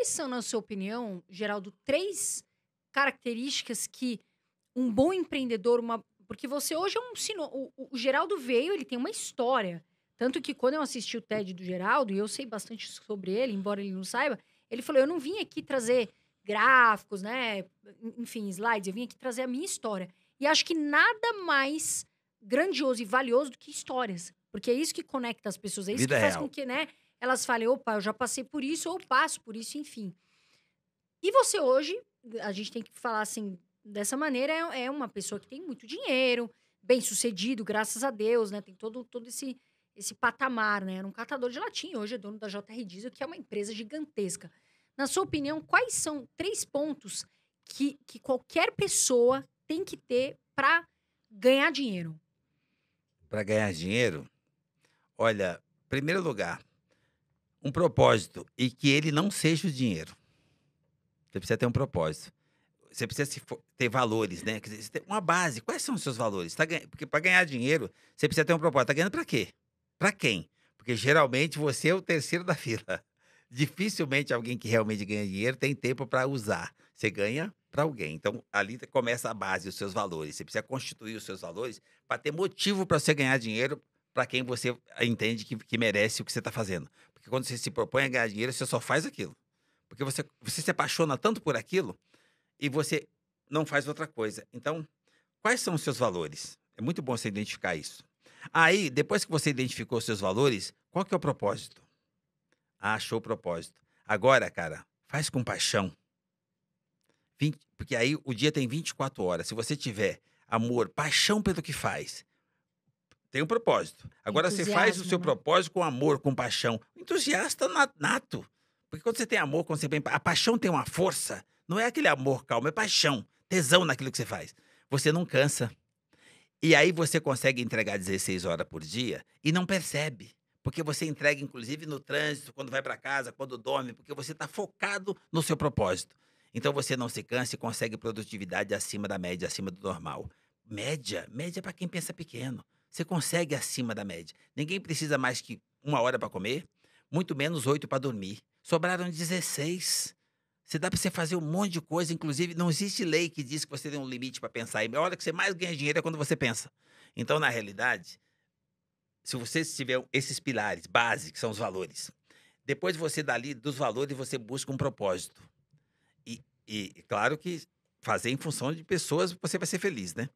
quais são, na sua opinião, Geraldo, três características que um bom empreendedor, uma... porque você hoje é um sino... O, Geraldo veio, ele tem uma história. Tanto que quando eu assisti o TED do Geraldo, e eu sei bastante sobre ele, embora ele não saiba, ele falou: eu não vim aqui trazer gráficos, né? Enfim, slides, eu vim aqui trazer a minha história. E acho que nada mais grandioso e valioso do que histórias. Porque é isso que conecta as pessoas, é isso Vida que faz real. com que, né? elas falem, opa, eu já passei por isso, ou passo por isso, enfim. E você hoje, a gente tem que falar assim, dessa maneira, é, é uma pessoa que tem muito dinheiro, bem sucedido, graças a Deus, né? Tem todo, todo esse, esse patamar, né? Era um catador de latim, hoje é dono da JR Diesel, que é uma empresa gigantesca. Na sua opinião, quais são três pontos que, que qualquer pessoa tem que ter para ganhar dinheiro? Para ganhar dinheiro? Olha, primeiro lugar, um propósito e que ele não seja o dinheiro. Você precisa ter um propósito. Você precisa ter valores, né? Uma base. Quais são os seus valores? Tá Porque para ganhar dinheiro, você precisa ter um propósito. Tá ganhando para quê? Para quem? Porque geralmente você é o terceiro da fila. Dificilmente alguém que realmente ganha dinheiro tem tempo para usar. Você ganha para alguém. Então, ali tá, começa a base, os seus valores. Você precisa constituir os seus valores para ter motivo para você ganhar dinheiro para quem você entende que, que merece o que você está fazendo. Porque quando você se propõe a ganhar dinheiro, você só faz aquilo. Porque você, você se apaixona tanto por aquilo e você não faz outra coisa. Então, quais são os seus valores? É muito bom você identificar isso. Aí, depois que você identificou os seus valores, qual que é o propósito? Ah, achou o propósito. Agora, cara, faz com paixão. porque aí o dia tem 24 horas. Se você tiver amor, paixão pelo que faz, tem um propósito. Agora você faz o seu né? propósito com amor, com paixão entusiasta nato. Porque quando você tem amor, quando você tem. A paixão tem uma força. Não é aquele amor calmo, é paixão, tesão naquilo que você faz. Você não cansa. E aí você consegue entregar 16 horas por dia e não percebe. Porque você entrega, inclusive, no trânsito, quando vai para casa, quando dorme, porque você está focado no seu propósito. Então você não se cansa e consegue produtividade acima da média, acima do normal. Média, média é para quem pensa pequeno. Você consegue acima da média. Ninguém precisa mais que uma hora para comer, muito menos oito para dormir. Sobraram 16. Você dá para você fazer um monte de coisa, inclusive não existe lei que diz que você tem um limite para pensar. E a hora que você mais ganha dinheiro é quando você pensa. Então, na realidade, se você tiver esses pilares, base, que são os valores, depois você dali dos valores você busca um propósito. E, e claro que fazer em função de pessoas você vai ser feliz, né?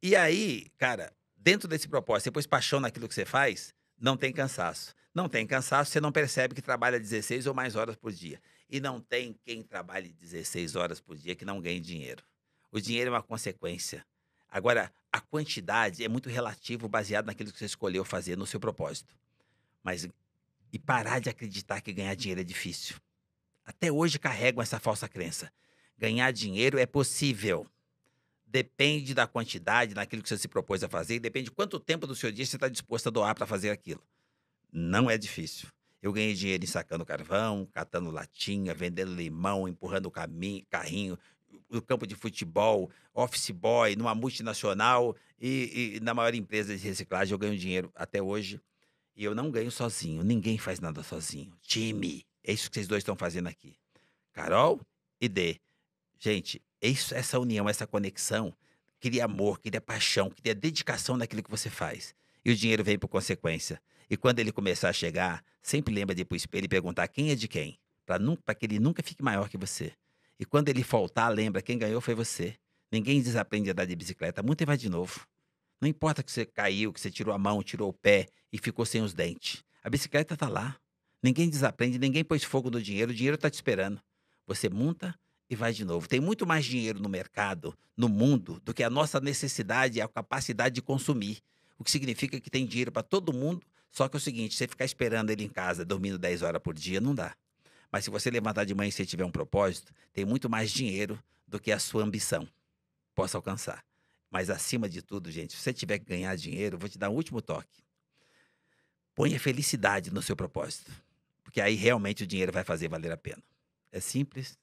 E aí, cara, dentro desse propósito, depois paixão naquilo que você faz, não tem cansaço. Não tem cansaço, você não percebe que trabalha 16 ou mais horas por dia. E não tem quem trabalhe 16 horas por dia que não ganhe dinheiro. O dinheiro é uma consequência. Agora, a quantidade é muito relativo baseado naquilo que você escolheu fazer, no seu propósito. Mas e parar de acreditar que ganhar dinheiro é difícil. Até hoje carregam essa falsa crença. Ganhar dinheiro é possível. Depende da quantidade, daquilo que você se propôs a fazer, e depende de quanto tempo do seu dia você está disposto a doar para fazer aquilo. Não é difícil. Eu ganhei dinheiro sacando carvão, catando latinha, vendendo limão, empurrando caminho, carrinho, no campo de futebol, office boy, numa multinacional e, e, na maior empresa de reciclagem eu ganho dinheiro até hoje. E eu não ganho sozinho, ninguém faz nada sozinho. Time, é isso que vocês dois estão fazendo aqui. Carol e D. Gente, isso, essa união, essa conexão cria amor, cria paixão, cria dedicação naquilo que você faz. E o dinheiro vem por consequência. E quando ele começar a chegar, sempre lembra de ir pro espelho e perguntar quem é de quem, para que ele nunca fique maior que você. E quando ele faltar, lembra, quem ganhou foi você. Ninguém desaprende a andar de bicicleta, muito e vai de novo. Não importa que você caiu, que você tirou a mão, tirou o pé e ficou sem os dentes. A bicicleta está lá. Ninguém desaprende, ninguém põe fogo no dinheiro, o dinheiro está te esperando. Você monta e vai de novo. Tem muito mais dinheiro no mercado, no mundo, do que a nossa necessidade e a capacidade de consumir o que significa que tem dinheiro para todo mundo. Só que é o seguinte, você ficar esperando ele em casa, dormindo 10 horas por dia, não dá. Mas se você levantar de manhã e você tiver um propósito, tem muito mais dinheiro do que a sua ambição possa alcançar. Mas acima de tudo, gente, se você tiver que ganhar dinheiro, vou te dar um último toque. Ponha felicidade no seu propósito. Porque aí realmente o dinheiro vai fazer valer a pena. É simples,